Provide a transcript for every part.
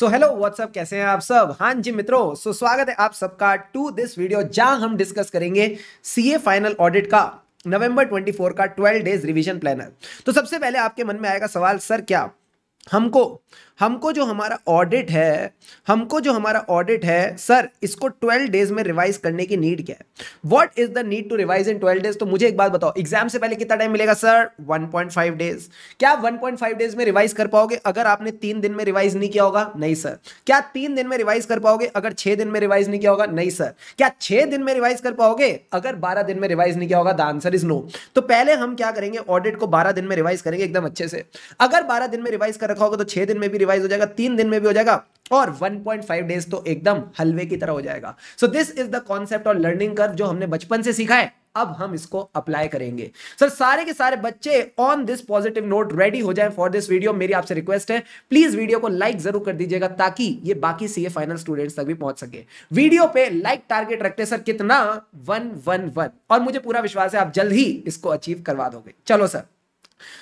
So hello what's up कैसे हैं आप सब हाँ जी मित्रों सो so, स्वागत है आप सबका टू दिस वीडियो जहां हम डिस्कस करेंगे सीए फाइनल ऑडिट का नवंबर 24 का 12 डेज रिवीजन प्लानर तो सबसे पहले आपके मन में आएगा सवाल सर क्या हमको हमको जो हमारा ऑडिट है हमको जो हमारा ऑडिट है सर इसको ट्वेल्व डेज में रिवाइज करने की नीड क्या है what is the need to revise in twelve days तो मुझे एक बात बताओ एग्जाम से पहले कितना टाइम मिलेगा सर 1.5 डेज क्या 1.5 डेज में रिवाइज कर पाओगे अगर आपने तीन दिन में रिवाइज नहीं किया होगा नहीं सर क्या तीन दिन में रिवाइज कर पाओगे अगर छह दिन में रिवाइज नहीं किया होगा नहीं सर क्या छह दिन में रिवाइज कर पाओगे अगर बारह दिन में रिवाइज नहीं किया होगा द आंसर इज नो तो पहले हम क्या करेंगे ऑडिट को बारह दिन में रिवाइज करेंगे एकदम अच्छे से अगर बारह दिन में रिवाइज कर रखा होगा तो छह दिन में भी रिवाइज हो जाएगा तीन दिन में भी हो जाएगा और 1.5 डेज तो एकदम हलवे की तरह हो जाएगा so this is the concept of learning कर जो हमने बचपन से सीखा है अब हम इसको अप्लाई करेंगे सर सारे के सारे बच्चे on this positive note ready हो जाएं फॉर दिस वीडियो मेरी आपसे रिक्वेस्ट है प्लीज वीडियो को लाइक जरूर कर दीजिएगा ताकि ये बाकी सीए फाइनल स्टूडेंट्स तक भी पहुंच सके वीडियो पे लाइक टारगेट रखते सर कितना वन वन वन और मुझे पूरा विश्वास है आप जल्द ही इसको अचीव करवा दोगे चलो सर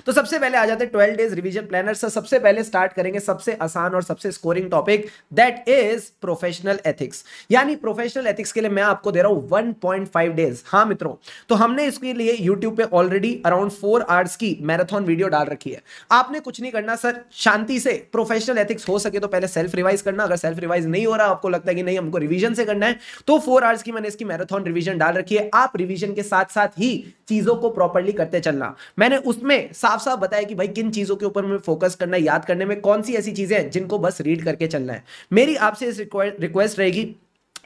तो सबसे पहले आ जाते हैं twelve days revision planner sir सबसे पहले स्टार्ट करेंगे सबसे आसान और सबसे scoring topic that is professional ethics यानी प्रोफेशनल एथिक्स के लिए मैं आपको दे रहा हूं वन पॉइंट फाइव डेज हाँ मित्रों तो हमने इसके लिए यूट्यूब पे ऑलरेडी अराउंड फोर आवर्स की मैराथन वीडियो डाल रखी है आपने कुछ नहीं करना सर शांति से प्रोफेशनल एथिक्स हो सके तो पहले सेल्फ रिवाइज करना अगर सेल्फ रिवाइज नहीं हो रहा आपको लगता है कि नहीं हमको रिविजन से करना है तो फोर आवर्स की मैंने इसकी मैराथन रिविजन डाल रखी है आप रिविजन के साथ साथ ही चीजों को प्रॉपरली करते चलना मैंने उसमें साफ साफ बताया कि भाई किन चीज़ों के ऊपर हमें फोकस करना है याद करने में कौन सी ऐसी चीज़ें हैं जिनको बस रीड करके चलना है मेरी आपसे रिक्वेस्ट रहेगी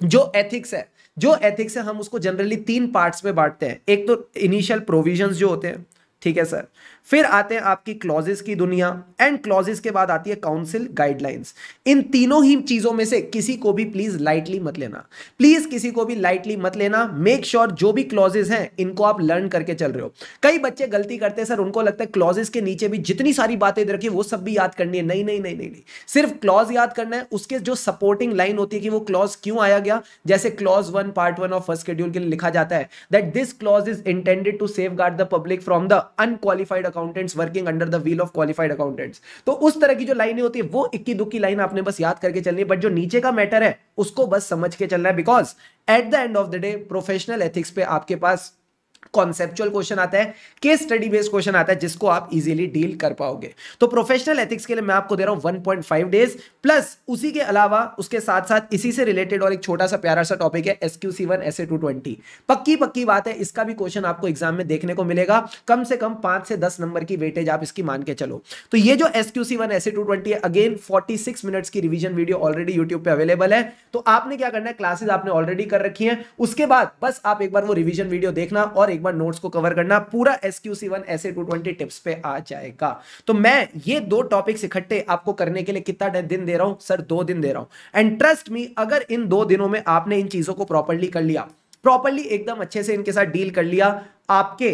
जो एथिक्स है जो एथिक्स है हम उसको जनरली तीन पार्ट्स में बांटते हैं एक तो इनिशियल प्रोविजंस जो होते हैं ठीक है सर फिर आते हैं आपकी क्लॉजेस की दुनिया एंड क्लॉजेस के बाद आती है काउंसिल गाइडलाइंस इन तीनों ही चीजों में से किसी को भी प्लीज लाइटली मत लेना प्लीज किसी को भी लाइटली मत लेना मेक श्योर sure जो भी क्लॉजेस हैं इनको आप लर्न करके चल रहे हो कई बच्चे गलती करते हैं सर उनको लगता है क्लॉजेस के नीचे भी जितनी सारी बातें रखी वो सब भी याद करनी है नहीं नहीं नहीं नहीं, नहीं। सिर्फ क्लॉज याद करना है उसके जो सपोर्टिंग लाइन होती है कि वो क्लॉज क्यों आया गया जैसे clause one part one of first schedule के लिए लिखा जाता है that this clause is intended to safeguard the public from the unqualified accountants working under the wheel of qualified accountants तो उस तरह की जो लाइनें होती है वो इक्की दुक्की लाइन आपने बस याद करके चलनी है बट जो नीचे का मैटर है उसको बस समझ के चलना है because at the end of the day professional ethics पे आपके पास कॉन्सेप्चुअल क्वेश्चन आता है केस स्टडी बेस्ड क्वेश्चन आता है जिसको आप इजीली डील कर पाओगे तो प्रोफेशनल एथिक्स के लिए मैं आपको दे रहा हूं 1.5 डेज प्लस उसी के अलावा उसके साथ साथ इसी से रिलेटेड और एक छोटा सा प्यारा सा टॉपिक है S Q C one S A two twenty पक्की पक्की बात है इसका भी क्वेश्चन आपको एग्जाम में देखने को मिलेगा कम से कम पांच से दस नंबर की वेटेज आप इसकी मान के चलो तो ये जो S Q C one S A two twenty है अगेन फोर्टी सिक्स मिनट्स की रिविजन वीडियो ऑलरेडी यूट्यूब पर अवेलेबल है तो आपने क्या करना है क्लासेज आपने ऑलरेडी कर रखी है उसके बाद बस आप एक बार वो रिविजन वीडियो देखना और एक बार नोट्स को कवर करना पूरा S Q C one S A two twenty tips पे आ जाएगा तो मैं ये दो टॉपिक्स इकट्ठे आपको करने के लिए कितना दिन दे रहा हूं सर दो दिन दे रहा हूं एंड ट्रस्ट मी अगर इन दो दिनों में आपने इन चीजों को प्रॉपरली कर लिया प्रॉपरली एकदम अच्छे से इनके साथ डील कर लिया आपके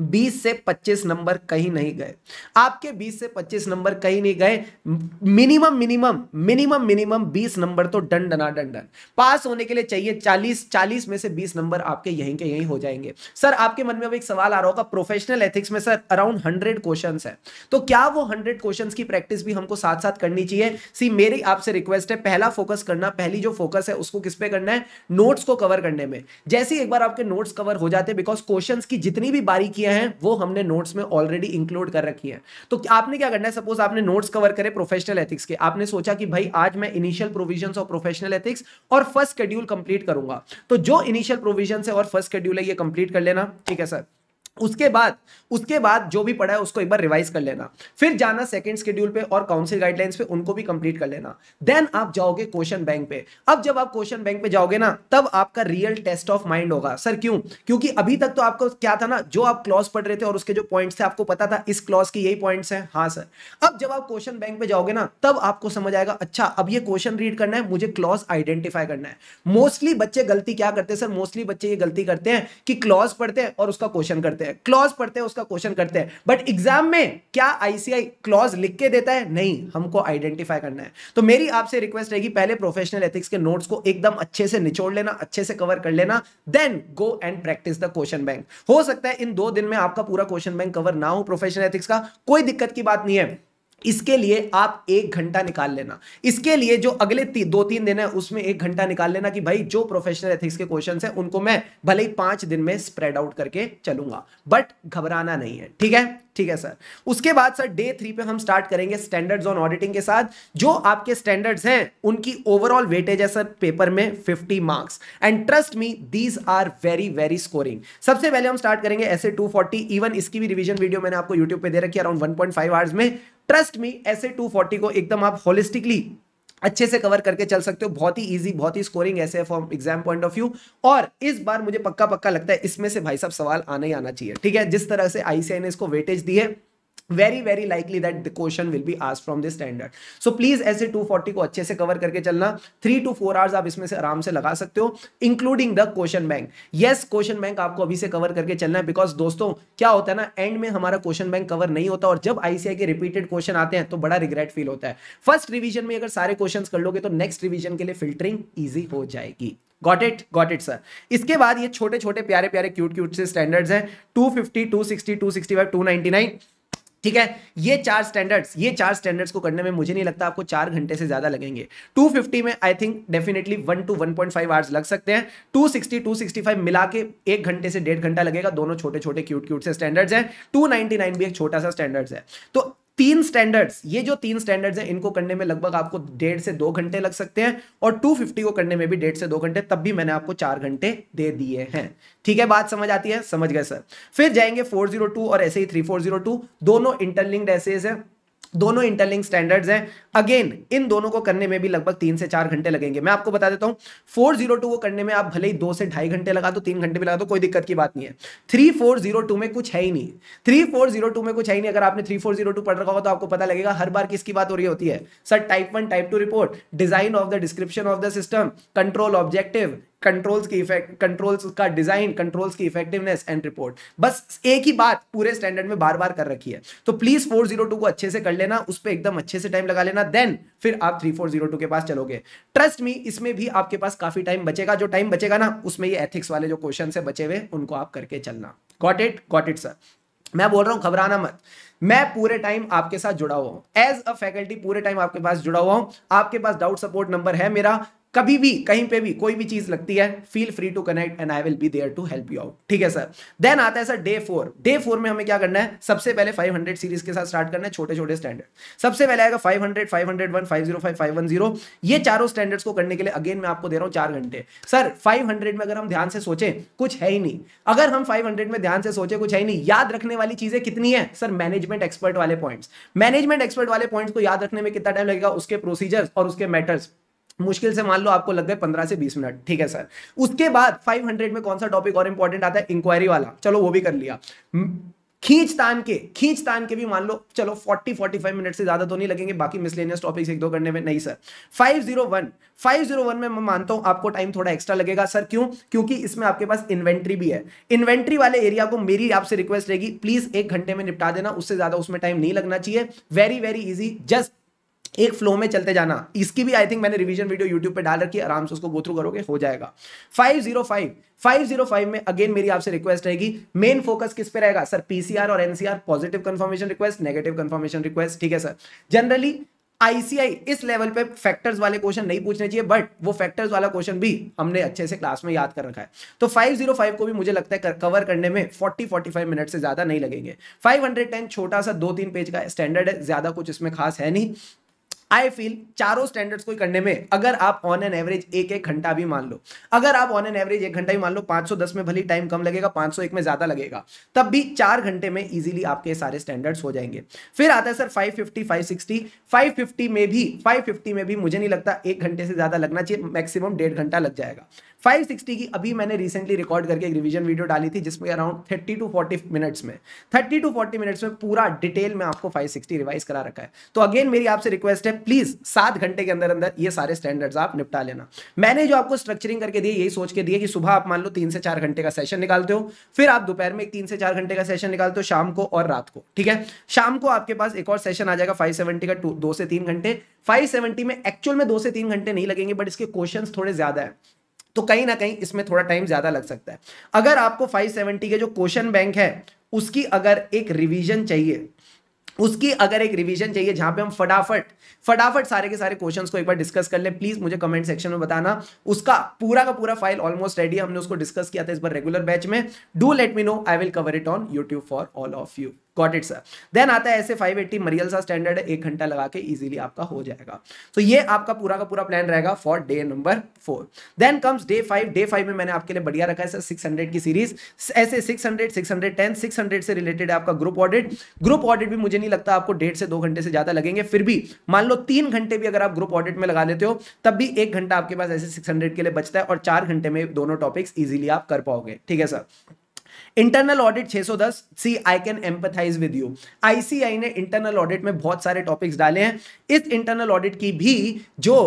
बीस से पच्चीस नंबर कहीं नहीं गए आपके बीस से पच्चीस नंबर कहीं नहीं गए मिनिमम मिनिमम मिनिमम मिनिमम बीस नंबर तो डन डना डन डन पास होने के लिए चाहिए चालीस चालीस में से बीस नंबर आपके यहीं के यहीं हो जाएंगे सर आपके मन में अब एक सवाल आ रहा होगा प्रोफेशनल एथिक्स में सर अराउंड हंड्रेड क्वेश्चन है तो क्या वो हंड्रेड क्वेश्चन की प्रैक्टिस भी हमको साथ साथ करनी चाहिए सी मेरी आपसे रिक्वेस्ट है पहला फोकस करना पहली जो फोकस है उसको किस पे करना है नोट्स को कवर करने में जैसे एक बार आपके नोट्स कवर हो जाते बिकॉज क्वेश्चन की जितनी भी बारीकी चीजें हैं वो हमने नोट्स में ऑलरेडी इंक्लूड कर रखी है तो आपने क्या करना है सपोज आपने नोट्स कवर करे प्रोफेशनल एथिक्स के आपने सोचा कि भाई आज मैं initial provision of professional ethics और फर्स्ट शेड्यूल कंप्लीट करूंगा तो जो इनिशियल प्रोविजन है और फर्स्ट शेड्यूल है ये कंप्लीट कर लेना ठीक है सर उसके बाद उसके बाद जो भी पढ़ा है उसको एक बार रिवाइज कर लेना फिर जाना सेकंड स्केड्यूल पे और काउंसिल गाइडलाइंस पे उनको भी कंप्लीट कर लेना देन आप जाओगे क्वेश्चन बैंक पे अब जब आप क्वेश्चन बैंक पे जाओगे ना तब आपका रियल टेस्ट ऑफ माइंड होगा सर क्यों क्योंकि अभी तक तो आपको क्या था ना जो आप क्लॉज पढ़ रहे थे और उसके जो पॉइंट थे आपको पता था इस क्लॉज के यही पॉइंट है हाँ सर अब जब आप क्वेश्चन बैंक पे जाओगे ना तब आपको समझ आएगा अच्छा अब ये क्वेश्चन रीड करना है मुझे क्लॉज आइडेंटिफाई करना है मोस्टली बच्चे गलती क्या करते हैं सर मोस्टली बच्चे ये गलती करते हैं कि क्लॉज पढ़ते हैं और उसका क्वेश्चन करते हैं क्लॉज पढ़ते हैं उसका क्वेश्चन करते हैं बट एग्जाम में क्या आईसीआई क्लॉज लिख के देता है नहीं हमको आइडेंटिफाई करना है तो मेरी आपसे रिक्वेस्ट रहेगी पहले प्रोफेशनल एथिक्स के नोट्स को एकदम अच्छे से निचोड़ लेना अच्छे से कवर कर लेना then go and practice the question bank हो सकता है इन दो दिन में आपका पूरा क्वेश्चन बैंक कवर ना हो प्रोफेशनल एथिक्स का कोई दिक्कत की बात नहीं है इसके लिए आप एक घंटा निकाल लेना इसके लिए जो अगले ती, दो तीन दिन है उसमें एक घंटा निकाल लेना कि भाई जो प्रोफेशनल एथिक्स के क्वेश्चन हैं उनको मैं भले ही पांच दिन में स्प्रेड आउट करके चलूंगा बट घबराना नहीं है ठीक है ठीक है सर उसके बाद सर डे थ्री पे हम स्टार्ट करेंगे स्टैंडर्ड्स ऑन ऑडिटिंग के साथ जो आपके स्टैंडर्ड्स हैं उनकी ओवरऑल वेटेज है सर पेपर में fifty marks and trust me these are very very scoring सबसे पहले हम स्टार्ट करेंगे ऐसे टू इवन इसकी भी रिविजन वीडियो मैंने आपको यूट्यूब पर दे रखी अराउंड 1.5 आवर्स में ट्रस्ट मी ऐसे 240 को एकदम आप होलिस्टिकली अच्छे से कवर करके चल सकते हो बहुत ही इजी बहुत ही स्कोरिंग ऐसे from exam point of view और इस बार मुझे पक्का पक्का लगता है इसमें से भाई साहब सवाल आना ही आना चाहिए ठीक है जिस तरह से आईसीआई ने इसको वेटेज दी है very very likely that the question will be asked from this standard so please ऐसे 240 को अच्छे से कवर करके चलना थ्री टू फोर आवर्स आप इसमें से आराम से लगा सकते हो including the question bank yes question bank आपको अभी से कवर करके चलना है बिकॉज दोस्तों क्या होता है ना एंड में हमारा क्वेश्चन बैंक कवर नहीं होता और जब आईसीआई के रिपीटेड क्वेश्चन आते हैं तो बड़ा रिग्रेट फील होता है फर्स्ट रिविजन में अगर सारे क्वेश्चन कर लोगे तो नेक्स्ट रिविजन के लिए फिल्टरिंग ईजी हो जाएगी Got it, got it sir इसके बाद ये छोटे छोटे प्यारे प्यारे क्यूट क्यूट से स्टैंडर्ड्स हैं 250, 260, 265, 299 ठीक है ये चार स्टैंडर्ड्स ये चार स्टैंडर्ड्स को करने में मुझे नहीं लगता आपको चार घंटे से ज्यादा लगेंगे 250 में I think definitely one two one point five hours लग सकते हैं 260 265 मिला के एक घंटे से डेढ़ घंटा लगेगा दोनों छोटे छोटे क्यूट क्यूट से स्टैंडर्ड्स हैं 299 भी एक छोटा सा स्टैंडर्ड्स है तो तीन स्टैंडर्ड्स ये जो तीन स्टैंडर्ड्स हैं इनको करने में लगभग आपको डेढ़ से दो घंटे लग सकते हैं और 250 को करने में भी डेढ़ से दो घंटे तब भी मैंने आपको चार घंटे दे दिए हैं ठीक है बात समझ आती है समझ गए सर फिर जाएंगे 402 और ऐसे ही 3402 दोनों इंटरलिंक्ड ऐसे है दोनों इंटरलिंक स्टैंडर्ड्स हैं अगेन इन दोनों को करने में भी लगभग तीन से चार घंटे लगेंगे मैं आपको बता देता हूं फोर जीरो टू को करने में आप भले ही दो से ढाई घंटे लगा दो तीन घंटे भी लगा दो कोई दिक्कत की बात नहीं है थ्री फोर जीरो टू में कुछ है ही नहीं थ्री फोर जीरो टू में कुछ है ही नहीं अगर आपने थ्री फोर जीरो टू पढ़ रखा होगा तो आपको पता लगेगा हर बार किसकी बात हो रही होती है sir type one type two report design of the description of the system control objective controls की इफेक्ट कंट्रोल्स का डिजाइन कंट्रोल्स की इफेक्टिवनेस एंड रिपोर्ट बस एक ही बात पूरे स्टैंडर्ड में बार बार कर रखी है तो प्लीज फोर जीरो टू को अच्छे से कर लेना उस पर एकदम अच्छे से टाइम लगा लेना देन फिर आप थ्री फोर जीरो टू के पास चलोगे ट्रस्ट मी इसमें भी आपके पास काफी टाइम बचेगा जो टाइम बचेगा ना उसमें ये एथिक्स वाले जो क्वेश्चन है बचे हुए उनको आप करके चलना got it got it sir मैं बोल रहा हूं घबराना मत मैं पूरे टाइम आपके साथ जुड़ा हुआ हूं एज अ फैकल्टी पूरे टाइम आपके पास जुड़ा हुआ हूं आपके पास डाउट सपोर्ट नंबर है मेरा कभी भी कहीं पे भी कोई भी चीज लगती है feel free to connect and I will be there to help you out ठीक है सर देन आता है sir day four day four में हमें क्या करना है सबसे पहले 500 सीरीज के साथ स्टार्ट करना है छोटे छोटे स्टैंडर्ड सबसे पहले आएगा 500 501 505 510 ये चारों स्टैंडर्ड्स को करने के लिए अगेन मैं आपको दे रहा हूँ चार घंटे सर फाइव में अगर हम ध्यान से सोचे कुछ है ही नहीं अगर हम फाइव में ध्यान से सोचे कुछ है ही नहीं याद रखने वाली चीजें कितनी है सर मैनेजमेंट एक्सपर्ट वाले पॉइंट मैनेजमेंट एक्सपर्ट वाले पॉइंट को याद रखने में कितना टाइम लगेगा उसके प्रोसीजर्स और उसके मैटर्स मुश्किल से मान लो आपको लग गए पंद्रह से बीस मिनट ठीक है सर उसके बाद फाइव हंड्रेड में कौन सा टॉपिक और इंपॉर्टेंट आता है इंक्वायरी वाला चलो वो भी कर लिया खींच तान के खींच तान के भी मान लो चलो 40 45 मिनट से ज्यादा तो नहीं लगेंगे बाकी मिसलेनियस टॉपिक्स एक दो करने में नहीं सर 501 501 में मैं मानता हूं आपको टाइम थोड़ा एक्स्ट्रा लगेगा सर क्यों क्योंकि इसमें आपके पास इन्वेंट्री भी है इन्वेंट्री वाले एरिया को मेरी आपसे रिक्वेस्ट रहेगी प्लीज एक घंटे में निपटा देना उससे ज्यादा उसमें टाइम नहीं लगना चाहिए वेरी वेरी इजी जस्ट एक फ्लो में चलते जाना इसकी भी आई थिंक मैंने रिवीजन वीडियो यूट्यूब पे डाल रखी है आराम से उसको गो थ्रू करोगे हो जाएगा 505 505 में अगेन मेरी आपसे रिक्वेस्ट रहेगी मेन फोकस किस पे रहेगा सर पीसीआर और NCR positive confirmation request negative confirmation request ठीक है सर जनरली आईसीआई इस लेवल पे फैक्टर्स वाले क्वेश्चन नहीं पूछने चाहिए बट वो फैक्टर्स वाला क्वेश्चन भी हमने अच्छे से क्लास में याद कर रखा है तो 505 को भी मुझे लगता है कवर करने में 40 45 मिनट से ज्यादा नहीं लगेंगे 510 छोटा सा दो तीन पेज का स्टैंडर्ड है ज्यादा कुछ इसमें खास है नहीं आई फील चारों स्टैंडर्ड्स को करने में अगर आप ऑन एन एवरेज एक एक घंटा भी मान लो अगर आप ऑन एन एवरेज एक घंटा भी मान लो 510 में भली टाइम कम लगेगा 501 में ज्यादा लगेगा तब भी चार घंटे में इजीली आपके सारे स्टैंडर्ड्स हो जाएंगे फिर आता है सर 550 560 550 में भी 550 में भी मुझे नहीं लगता एक घंटे से ज्यादा लगना चाहिए मैक्सिमम डेढ़ घंटा लग जाएगा 560 की अभी मैंने रिसेंटली रिकॉर्ड करके एक रिविजन वीडियो डाली थी जिसमें अराउंड 30 टू 40 मिनट्स में 30 टू 40 मिनट्स में पूरा डिटेल में आपको 560 रिवाइज करा रखा है तो अगेन मेरी आपसे रिक्वेस्ट है प्लीज सात घंटे के अंदर अंदर ये सारे स्टैंडर्ड्स आप निपटा लेना मैंने जो आपको स्ट्रक्चरिंग करके दिए यही सोच के दिए कि सुबह आप मान लो तीन से चार घंटे का सेशन निकालते हो फिर आप दोपहर में एक तीन से चार घंटे का सेशन निकालते हो शाम को और रात को ठीक है शाम को आपके पास एक और सेशन आ जाएगा फाइव का टू दो से तीन घंटे फाइव में एक्चुअल में दो से तीन घंटे नहीं लगेंगे बट इसके क्वेश्चन थोड़े ज्यादा है तो कहीं ना कहीं इसमें थोड़ा टाइम ज्यादा लग सकता है अगर आपको 570 के जो क्वेश्चन बैंक है उसकी अगर एक रिवीजन चाहिए उसकी अगर एक रिवीजन चाहिए जहां पे हम फटाफट फटाफट सारे के सारे क्वेश्चंस को एक बार डिस्कस कर ले प्लीज मुझे कमेंट सेक्शन में बताना उसका पूरा का पूरा फाइल ऑलमोस्ट रेडी है हमने उसको डिस्कस किया था इस बार रेगुलर बैच में do let me know I will cover it on YouTube for all of you got it sir then आता है ऐसे 580 एट्टी मरियल सा स्टैंडर्ड एक घंटा लगा के इजीली आपका हो जाएगा सो so, ये आपका पूरा का पूरा प्लान रहेगा for day number four then comes day five day five में मैंने आपके लिए बढ़िया रखा है सर सिक्स की सीरीज ऐसे six hundred six hundred ten six hundred से रिलेटेड आपका ग्रुप ऑडिट ग्रुप ऑडिट भी मुझे नहीं लगता आपको डेढ़ से दो घंटे से ज्यादा लगेंगे फिर भी मान लो तीन घंटे भी अगर आप ग्रुप ऑडिट में लगा लेते हो तब भी एक घंटा आपके पास ऐसे सिक्स के लिए बचता है और चार घंटे में दोनों टॉपिक्स इजिली आप कर पाओगे ठीक है sir internal audit 610 C I can empathise with you ICI ने इंटरनल ऑडिट में बहुत सारे टॉपिक्स डाले हैं इस इंटरनल ऑडिट की भी जो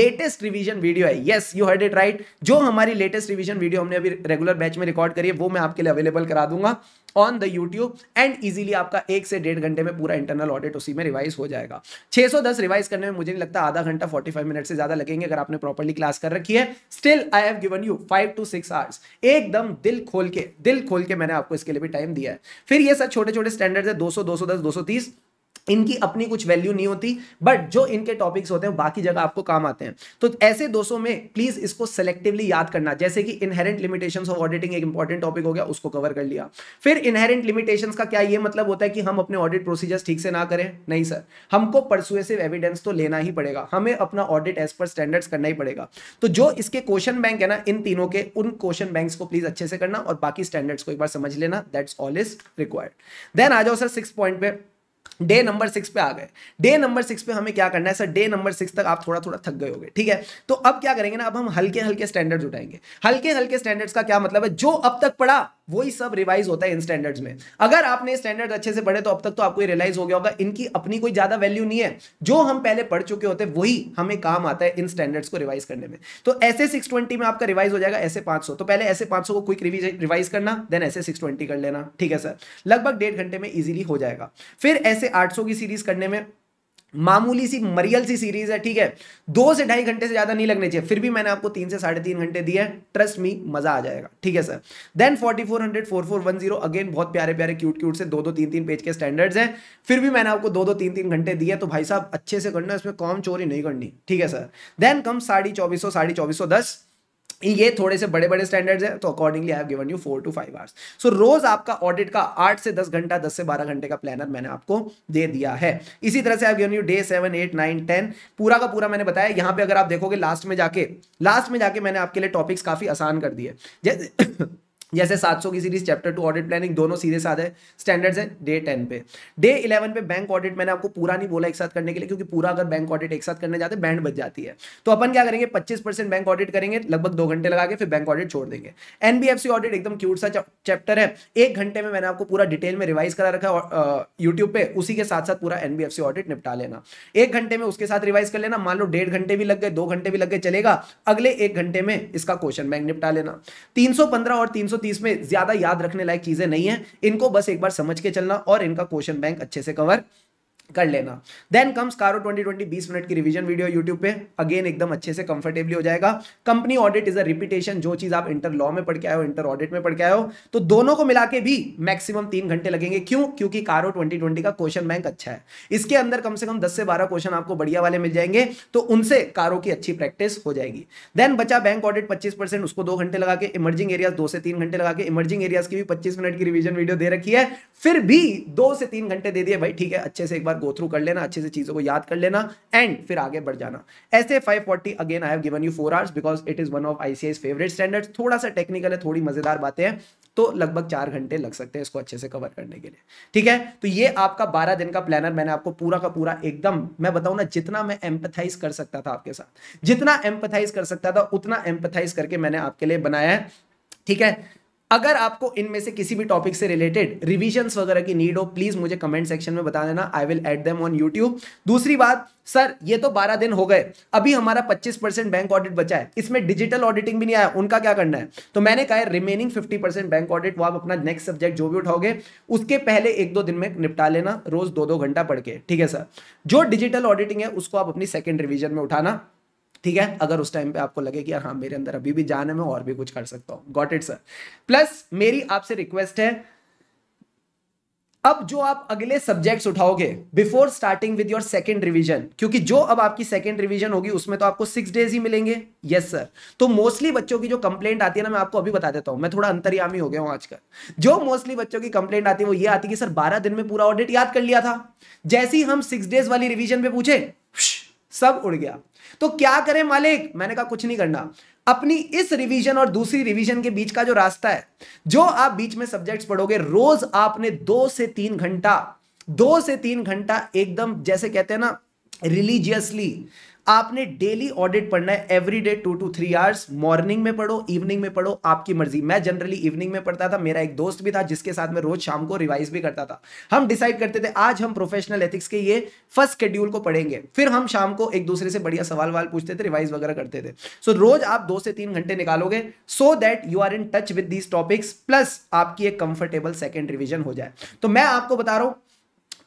लेटेस्ट रिवीजन वीडियो है yes you heard it right जो हमारी लेटेस्ट रिवीजन वीडियो हमने अभी रेगुलर बैच में रिकॉर्ड करी है वो मैं आपके लिए अवेलेबल करा दूंगा on the YouTube and easily आपका एक से डेढ़ घंटे में पूरा इंटरनल ऑडिट उसी में रिवाइज हो जाएगा 610 रिवाइज करने में मुझे नहीं लगता आधा घंटा 45 मिनट से ज्यादा लगेंगे अगर आपने प्रॉपरली क्लास कर रखी है still I have given you five to six hours एकदम दिल खोल के दिल खोल के मैंने आपको इसके लिए भी टाइम दिया है फिर ये सब छोटे छोटे स्टैंडर्ड है दो सौ दो सौ दस दो सौ तीस इनकी अपनी कुछ वैल्यू नहीं होती बट जो इनके टॉपिक्स होते हैं बाकी जगह आपको काम आते हैं तो ऐसे दोस्तों में प्लीज इसको सेलेक्टिवली याद करना जैसे कि इनहेरेंट लिमिटेशन ऑफ ऑडिटिंग एक इंपॉर्टेंट टॉपिक हो गया उसको कवर कर लिया फिर इनहेरेंट लिमिटेशन का क्या ये मतलब होता है कि हम अपने ऑडिट प्रोसीजर्स ठीक से ना करें नहीं सर हमको परसुएसिव एविडेंस तो लेना ही पड़ेगा हमें अपना ऑडिट एज पर स्टैंडर्ड्स करना ही पड़ेगा तो जो इसके क्वेश्चन बैंक है ना इन तीनों के उन क्वेश्चन बैंक को प्लीज अच्छे से करना और बाकी स्टैंडर्ड्स को एक बार समझ लेना that's all is required then आ जाओ सर सिक्स पॉइंट पे डे नंबर सिक्स पे आ गए डे नंबर सिक्स पे हमें क्या करना है सर डे नंबर सिक्स तक आप थोड़ा थोड़ा थक गए होगे ठीक है तो अब क्या करेंगे ना अब हम हल्के हल्के स्टैंडर्ड्स उठाएंगे हल्के हल्के स्टैंडर्ड्स का क्या मतलब है जो अब तक पढ़ा वही सब रिवाइज होता है इन स्टैंडर्ड्स में अगर आपने स्टैंडर्ड अच्छे से पढ़े तो अब तक तो आपको रियलाइज हो गया होगा इनकी अपनी कोई ज्यादा वैल्यू नहीं है जो हम पहले पढ़ चुके होते हैं वही हमें काम आता है इन स्टैंडर्ड्स को रिवाइज करने में तो ऐसे सिक्स में आपका रिवाइज हो जाएगा ऐसे पांच तो पहले ऐसे पांच को क्विक रिवाइज करना देन ऐसे सिक्स कर लेना ठीक है सर लगभग डेढ़ घंटे में इजिली हो जाएगा फिर ऐसे आठ की सीरीज करने में मामूली सी मरियल सी सीरीज है ठीक है दो से ढाई घंटे से ज्यादा नहीं लगने चाहिए फिर भी मैंने आपको तीन से साढ़े तीन घंटे दिए ट्रस्ट मी मजा आ जाएगा ठीक है sir then forty four hundred four four one zero again बहुत प्यारे प्यारे क्यूट क्यूट से दो दो तीन तीन पेज के स्टैंडर्ड्स हैं फिर भी मैंने आपको दो दो तीन तीन घंटे दिए तो भाई साहब अच्छे से करना इसमें कॉम चोरी नहीं करनी ठीक है सर देन कम साढ़ी चौबीस सौ साढ़े चौबीस सौ दस ये थोड़े से बड़े बड़े स्टैंडर्ड्स हैं तो accordingly I given you four to five hours so रोज आपका ऑडिट का आठ से दस घंटा दस से बारह घंटे का प्लानर मैंने आपको दे दिया है इसी तरह से I given you day seven eight nine ten पूरा का पूरा मैंने बताया यहाँ पे अगर आप देखोगे लास्ट में जाके लास्ट में जाके मैंने आपके लिए टॉपिक्स काफी आसान कर दिए जैसे जैसे 700 की series chapter two audit planning दोनों सीधे है स्टैंडर्ड्स है डे टेन पे डे इलेवन पे बैंक ऑडिट मैंने आपको पूरा नहीं बोला एक साथ करने के लिए क्योंकि पूरा अगर बैंक ऑडिट एक साथ करने जाते बैंड बच जाती है तो अपन क्या करेंगे 25 परसेंट बैंक ऑडिट करेंगे लगभग दो घंटे लगा के फिर बैंक ऑडिट छोड़ देंगे एनबीएफसी ऑडिट एकदम क्यूट सा चैप्टर है एक घंटे में मैंने आपको पूरा डिटेल में रिवाइज करा रखा है यूट्यूब पे उसी के साथ साथ पूरा एनबीएफसी ऑडिट निपटा लेना एक घंटे में उसके साथ रिवाइज कर लेना मान लो डेढ़ घंटे भी लग गए दो घंटे भी लग गए चलेगा अगले एक घंटे में इसका क्वेश्चन बैंक निपटा लेना तीन और तीन 330 में ज्यादा याद रखने लायक चीजें नहीं है इनको बस एक बार समझ के चलना और इनका क्वेश्चन बैंक अच्छे से कवर कर लेना then comes CARO 2020 twenty minute की रिवीजन वीडियो यूट्यूब पे अगेन एकदम अच्छे से कंफर्टेबली हो जाएगा company audit is a repetition जो चीज आप इंटर लॉ में पढ़ के आयो इंटर ऑडिट में पढ़ के आए तो दोनों को मिला के भी मैक्सिमम तीन घंटे लगेंगे क्यों क्योंकि कारो ट्वेंटी का क्वेश्चन बैंक अच्छा है इसके अंदर कम से कम दस से बारह क्वेश्चन आपको बढ़िया वाले मिल जाएंगे तो उनसे कारो की अच्छी प्रैक्टिस हो जाएगी देन बचा बैंक ऑडिट पच्चीस उसको दो घंटे लगा के इमर्जिंग एरियाज दो से तीन घंटे लगा के इमर्जिंग एरियाज की भी पच्चीस मिनट की रिविजन वीडियो दे रखी है फिर भी दो से तीन घंटे दे दिए भाई ठीक है अच्छे से एक बार बार गो थ्रू कर लेना अच्छे से चीज़ों को याद कर लेना एंड फिर आगे बढ़ जाना ऐसे 540 again I have given you four hours because it is one of I favourite standards थोड़ा सा टेक्निकल है थोड़ी मज़ेदार बातें हैं तो लगभग चार घंटे लग सकते हैं इसको अच्छे से कवर करने के लिए ठीक है तो ये आपका बारह दिन का प्लानर मैंने आपको पूरा का पूरा एकदम मैं बताऊं ना जितना मैं एम्पथाइज कर सकता था आपके साथ जितना एम्पथाइज कर सकता था उतना एम्पथाइज करके मैंने आपके लिए बनाया है ठीक है अगर आपको इनमें से किसी भी टॉपिक से रिलेटेड रिविजन्स वगैरह की नीड हो प्लीज मुझे कमेंट सेक्शन में बता देना I will add them on YouTube दूसरी बात सर ये तो 12 दिन हो गए अभी हमारा 25 परसेंट बैंक ऑडिट बचा है इसमें डिजिटल ऑडिटिंग भी नहीं आया उनका क्या करना है तो मैंने कहा रिमेनिंग 50 परसेंट बैंक ऑडिट वो आप अपना नेक्स्ट सब्जेक्ट जो भी उठाओगे उसके पहले एक दो दिन में निपटा लेना रोज दो दो घंटा पढ़ के ठीक है सर जो डिजिटल ऑडिटिंग है उसको आप अपनी सेकेंड रिविजन में उठाना ठीक है अगर उस टाइम पे आपको लगे कि यार हाँ मेरे अंदर अभी भी जान है मैं और भी कुछ कर सकता हूँ गॉट इट सर प्लस मेरी आपसे रिक्वेस्ट है अब जो आप अगले सब्जेक्ट्स उठाओगे before starting with your second revision क्योंकि जो अब आपकी सेकंड रिवीजन होगी उसमें तो आपको सिक्स डेज ही मिलेंगे यस yes, सर तो मोस्टली बच्चों की जो कंप्लेंट आती है ना मैं आपको अभी बता देता हूं मैं थोड़ा अंतरियामी हो गया हूं आजकल जो मोस्टली बच्चों की कंप्लेंट आती है वो ये आती है कि सर बारह दिन में पूरा ऑडिट याद कर लिया था जैसी हम सिक्स डेज वाली रिविजन पे पूछे सब उड़ गया तो क्या करें मालिक मैंने कहा कुछ नहीं करना अपनी इस रिवीजन और दूसरी रिवीजन के बीच का जो रास्ता है जो आप बीच में सब्जेक्ट्स पढ़ोगे रोज आपने दो से तीन घंटा दो से तीन घंटा एकदम जैसे कहते हैं ना रिलीजियसली आपने डेली ऑडिट पढ़ना है every day two two three hours morning में पढ़ो इवनिंग में पढ़ो आपकी मर्जी मैं जनरली इवनिंग में पढ़ता था मेरा एक दोस्त भी था जिसके साथ मैं रोज शाम को रिवाइज भी करता था हम डिसाइड करते थे आज हम प्रोफेशनल एथिक्स के ये फर्स्ट शेड्यूल को पढ़ेंगे फिर हम शाम को एक दूसरे से बढ़िया सवाल वाल पूछते थे रिवाइज वगैरह करते थे सो so, रोज आप दो से तीन घंटे निकालोगे so that you are in touch with these topics plus आपकी एक कंफर्टेबल सेकेंड रिविजन हो जाए तो मैं आपको बता रहा हूं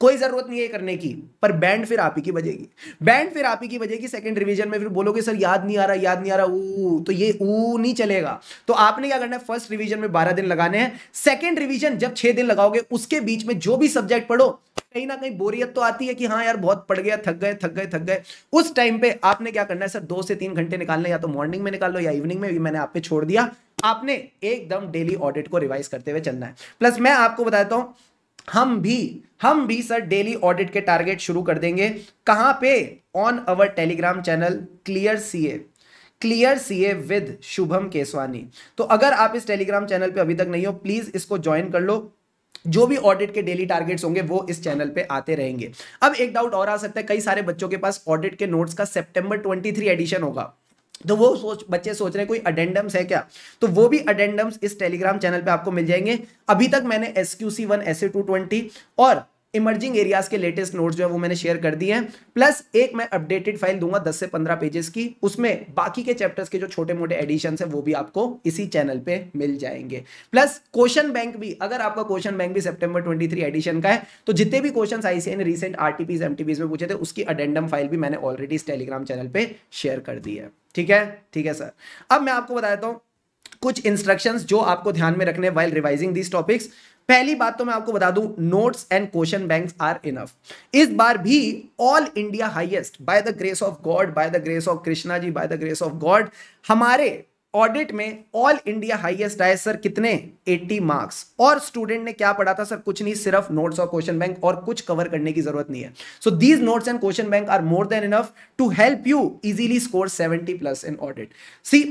कोई जरूरत नहीं है करने की पर बैंड फिर आप ही की बजेगी बैंड फिर आप ही की बजेगी सेकंड रिवीजन में फिर बोलोगे सर याद नहीं आ रहा याद नहीं आ रहा ऊ तो ये ऊ नहीं चलेगा तो आपने क्या करना है फर्स्ट रिवीजन में बारह दिन लगाने हैं सेकंड रिवीजन जब छह दिन लगाओगे उसके बीच में जो भी सब्जेक्ट पढ़ो कहीं ना कहीं बोरियत तो आती है कि हाँ यार बहुत पड़ गया थक गए थक गए थक गए उस टाइम पे आपने क्या करना है सर दो से तीन घंटे निकालने या तो मॉर्निंग में निकाल लो या इवनिंग में भी मैंने आप पे छोड़ दिया आपने एकदम डेली ऑडिट को रिवाइज करते हुए चलना है प्लस मैं आपको बताता हूं हम भी हम भी सर डेली ऑडिट के टारगेट शुरू कर देंगे कहां पे on our Telegram channel clear C A clear C A with Shubham Keswani तो अगर आप इस टेलीग्राम चैनल पे अभी तक नहीं हो प्लीज़ इसको ज्वाइन कर लो जो भी ऑडिट के डेली टारगेट्स होंगे वो इस चैनल पे आते रहेंगे अब एक डाउट और आ सकता है कई सारे बच्चों के पास ऑडिट के नोट्स का सितंबर 23 एडिशन होगा तो वो सोच बच्चे सोच रहे हैं कोई अडेंडम्स है क्या तो वो भी अडेंडम्स इस टेलीग्राम चैनल पे आपको मिल जाएंगे अभी तक मैंने S Q C one S A two twenty और इमर्जिंग एरियाज के लेटेस्ट नोट्स जो है वो मैंने शेयर कर दिए हैं प्लस एक मैं अपडेटेड फाइल दूंगा 10 से 15 पेजेस की उसमें बाकी के चैप्टर्स के जो छोटे मोटे एडिशन है वो भी आपको इसी चैनल पे मिल जाएंगे प्लस क्वेश्चन बैंक भी अगर आपका क्वेश्चन बैंक भी सेप्टेम्बर ट्वेंटी एडिशन का है तो जितने भी क्वेश्चन आई ने रिसेंट आरटीपीज एमटीपीज में पूछे थे उसकी अडेंडम फाइल भी मैंने ऑलरेडी इस टेलीग्राम चैनल पर शेयर कर दी है ठीक है ठीक है सर अब मैं आपको बता देता हूँ कुछ इंस्ट्रक्शंस जो आपको ध्यान में रखने वाइल रिवाइजिंग दीज टॉपिक्स पहली बात तो मैं आपको बता दूं notes and question banks are enough इस बार भी all India highest by the grace of God by the grace of Krishna ji by the grace of God हमारे ऑडिट में ऑल इंडिया हाईएस्ट आए सर कितने 80 मार्क्स और स्टूडेंट ने क्या पढ़ा था सर कुछ नहीं सिर्फ नोट्स और क्वेश्चन बैंक और कुछ कवर करने की जरूरत नहीं है so these notes and question bank are more than enough to help you easily score 70 plus in audit see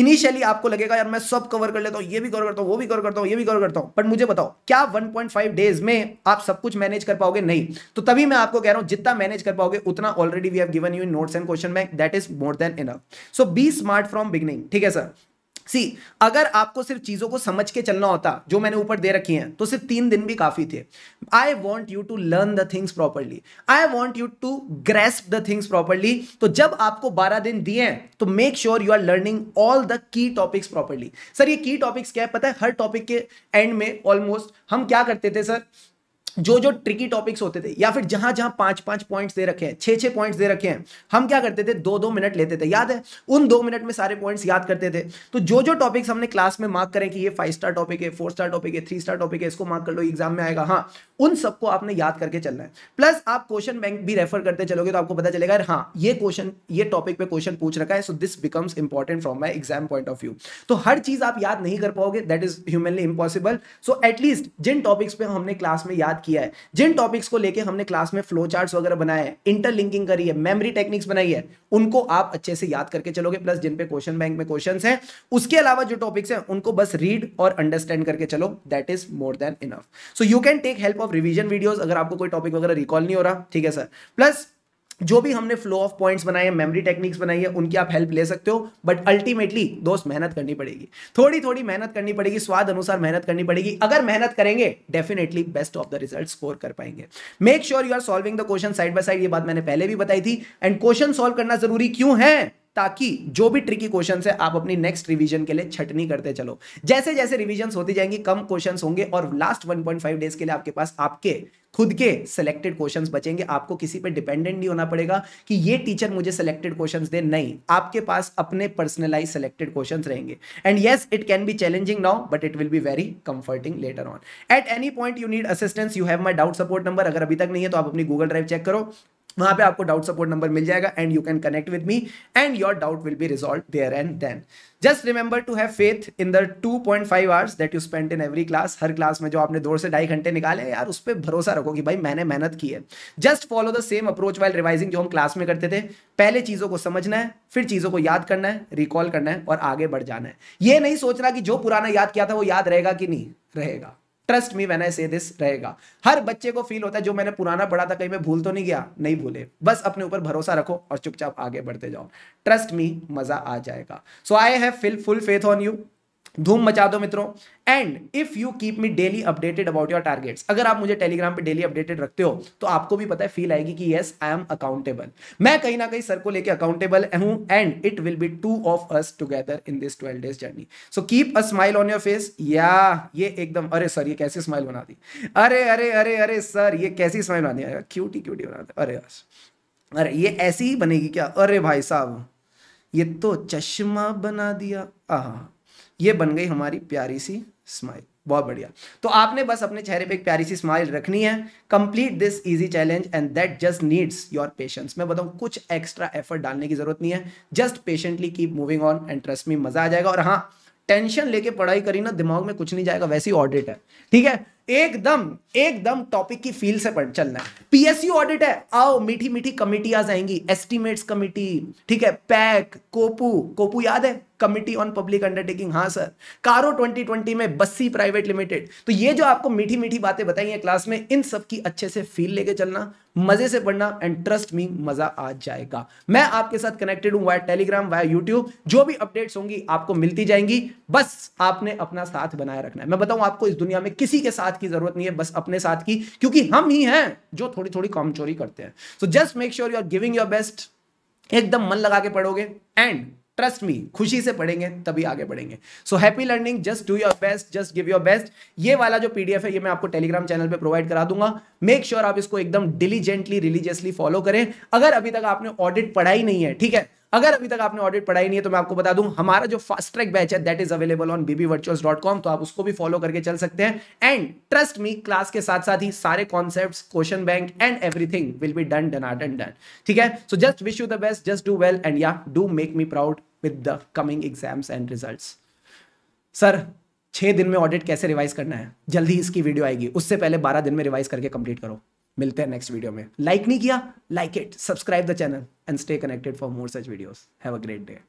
initially आपको लगेगा यार मैं सब कवर कर लेता हूं ये भी कवर करता हूं वो भी कवर करता हूं ये भी कवर करता हूं बट मुझे बताओ क्या 1.5 डेज में आप सब कुछ मैनेज कर पाओगे नहीं तो तभी मैं आपको कह रहा हूं जितना मैनेज कर पाओगे उतना already we have given you in notes and question में that is more than enough so be smart from beginning ठीक है सर सी अगर आपको सिर्फ चीज़ों को समझ के चलना होता जो मैंने ऊपर दे रखी हैं तो सिर्फ तीन दिन भी काफ़ी थे I want you to learn the things properly I want you to grasp the things properly तो जब आपको बारह दिन दिए हैं तो make sure you are learning all the key topics properly sir ये की टॉपिक्स क्या है पता है हर टॉपिक के एंड में ऑलमोस्ट हम क्या करते थे सर जो जो ट्रिकी टॉपिक्स होते थे या फिर जहां जहां पांच पांच पॉइंट्स दे रखे हैं छह छह पॉइंट्स दे रखे हैं हम क्या करते थे दो दो मिनट लेते थे याद है उन दो मिनट में सारे पॉइंट्स याद करते थे तो जो जो टॉपिक्स हमने क्लास में मार्क करें कि ये फाइव स्टार टॉपिक है फोर स्टार टॉपिक है थ्री स्टार टॉपिक है इसको मार्क कर लो एग्जाम में आएगा हाँ उन सबको आपने याद करके चलना है प्लस आप क्वेश्चन बैंक भी रेफर करते चलोगे तो आपको पता चलेगा हाँ ये क्वेश्चन ये टॉपिक पे क्वेश्चन पूछ रखा है so this becomes important from my exam point of view तो हर चीज आप याद नहीं कर पाओगे that is humanly impossible so at least जिन टॉपिक्स पे हमने क्लास में याद किया है जिन टॉपिक्स को लेके हमने क्लास में फ्लो चार्ट्स वगैरह बनाए हैं इंटरलिंकिंग करी है मेमोरी टेक्निक्स बनाई है उनको आप अच्छे से याद करके चलोगे प्लस जिन पे क्वेश्चन बैंक में क्वेश्चन है उसके अलावा जो टॉपिक्स हैं उनको बस रीड और अंडरस्टैंड करके चलो that is more than enough so you can take help of revision videos अगर आपको कोई टॉपिक वगैरह रिकॉल नहीं हो रहा ठीक है सर प्लस जो भी हमने फ्लो ऑफ पॉइंट्स बनाए हैं मेमोरी टेक्निक्स बनाई है उनकी आप हेल्प ले सकते हो बट अल्टीमेटली दोस्त मेहनत करनी पड़ेगी थोड़ी थोड़ी मेहनत करनी पड़ेगी स्वाद अनुसार मेहनत करनी पड़ेगी अगर मेहनत करेंगे definitely best of the result score कर पाएंगे make sure you are solving the question side by side ये बात मैंने पहले भी बताई थी एंड क्वेश्चन सॉल्व करना जरूरी क्यों है ताकि जो भी ट्रिकी क्वेश्चन है आप अपनी नेक्स्ट रिवीजन के लिए छटनी करते चलो जैसे जैसे रिवीजन होती जाएंगी कम क्वेश्चन होंगे और लास्ट 1.5 डेज के लिए आपके पास आपके खुद के सिलेक्टेड क्वेश्चंस बचेंगे आपको किसी पे डिपेंडेंट नहीं होना पड़ेगा कि ये टीचर मुझे सिलेक्टेड क्वेश्चंस दे नहीं आपके पास अपने पर्सनलाइज सिलेक्टेड क्वेश्चंस रहेंगे and yes it can be challenging now but it will be very comforting later on at any point you need assistance you have my doubt support number अगर अभी तक नहीं है तो आप अपनी गूगल ड्राइव चेक करो वहां पे आपको डाउट सपोर्ट नंबर मिल जाएगा and you can connect with me and your doubt will be resolve there and then just remember to have faith in the 2.5 point five hours that you spend in every class हर class में जो आपने दो से ढाई घंटे निकाले यार उस पर भरोसा रखो कि भाई मैंने मेहनत की है just follow the same approach while revising जो हम क्लास में करते थे पहले चीज़ों को समझना है फिर चीज़ों को याद करना है रिकॉल करना है और आगे बढ़ जाना है ये नहीं सोचना कि जो पुराना याद किया था वो याद रहेगा कि नहीं रहेगा ट्रस्ट मी वेन आई से दिस रहेगा हर बच्चे को फील होता है जो मैंने पुराना पढ़ा था कहीं मैं भूल तो नहीं गया नहीं भूले बस अपने ऊपर भरोसा रखो और चुपचाप आगे बढ़ते जाओ ट्रस्ट मी मजा आ जाएगा so I have full faith on you धूम मचा दो मित्रों and if you keep me daily updated about your targets अगर आप मुझे टेलीग्राम पे डेली अपडेटेड रखते हो तो आपको भी पता है फील आएगी कि यस आई एम अकाउंटेबल मैं कहीं ना कहीं सर को लेके अकाउंटेबल हूं and it will be two of us together in this twelve days journey so keep a smile on your face या ये एकदम अरे सर ये कैसी स्माइल बना दी अरे अरे अरे अरे सर ये कैसी स्माइल बना दी क्यूटी क्यूटी बना दी अरे यार अरे ये ऐसी ही बनेगी क्या अरे भाई साहब ये तो चश्मा बना दिया आहा ये बन गई हमारी प्यारी सी स्माइल बहुत बढ़िया तो आपने बस अपने चेहरे पे एक प्यारी सी स्माइल रखनी है complete this easy challenge and that just needs your patience मैं बताऊं कुछ एक्स्ट्रा एफर्ट डालने की जरूरत नहीं है just patiently keep moving on and trust me मजा आ जाएगा और हाँ टेंशन लेके पढ़ाई करी ना दिमाग में कुछ नहीं जाएगा वैसी ऑडिट है ठीक है एकदम एकदम टॉपिक की फील से पढ़ चलना है पीएसयू ऑडिट है आओ मीठी मीठी कमिटियां आएंगी एस्टिमेट्स कमिटी ठीक है पैक कोपू कोपू याद है कमिटी ऑन पब्लिक अंडरटेकिंग हाँ सर कारो 2020 में बस्सी प्राइवेट लिमिटेड तो ये जो आपको मीठी मीठी बातें बताई हैं क्लास में इन सब की अच्छे से फील लेके चलना मजे से पढ़ना एंड ट्रस्ट मी मजा आ जाएगा मैं आपके साथ कनेक्टेड हूं वाया टेलीग्राम वाया यूट्यूब जो भी अपडेट्स होंगी आपको मिलती जाएंगी बस आपने अपना साथ बनाए रखना है मैं बताऊं आपको इस दुनिया में किसी के साथ की जरूरत नहीं है बस अपने साथ की क्योंकि हम ही हैं जो थोड़ी थोड़ी कॉमचोरी करते हैं so just make sure you are giving your best एकदम मन लगा के पढ़ोगे एंड ट्रस्ट मी खुशी से पढ़ेंगे तभी आगे बढ़ेंगे so happy learning just do your best just give your best ये वाला जो पीडीएफ है ये मैं आपको टेलीग्राम चैनल पे प्रोवाइड करा दूंगा मेक श्योर sure आप इसको एकदम डिलीजेंटली रिलीजियसली फॉलो करें अगर अभी तक आपने ऑडिट पढ़ाई नहीं है ठीक है अगर अभी तक आपने ऑडिट पढ़ाई नहीं है तो मैं आपको बता दूं हमारा जो फास्ट ट्रैक बैच है that is available on bbvirtuals.com तो आप उसको भी फॉलो करके चल सकते हैं एंड ट्रस्ट मी क्लास के साथ साथ ही सारे concept question bank and everything will be done done done done ठीक है so just wish you the best just do well and yeah do make me proud with the coming exams and result sir छह दिन में audit कैसे revise करना है जल्दी इसकी वीडियो आएगी उससे पहले बारह दिन में रिवाइज करके कंप्लीट करो मिलते हैं नेक्स्ट वीडियो में लाइक like नहीं किया like it subscribe the channel and stay connected for more such videos have a great day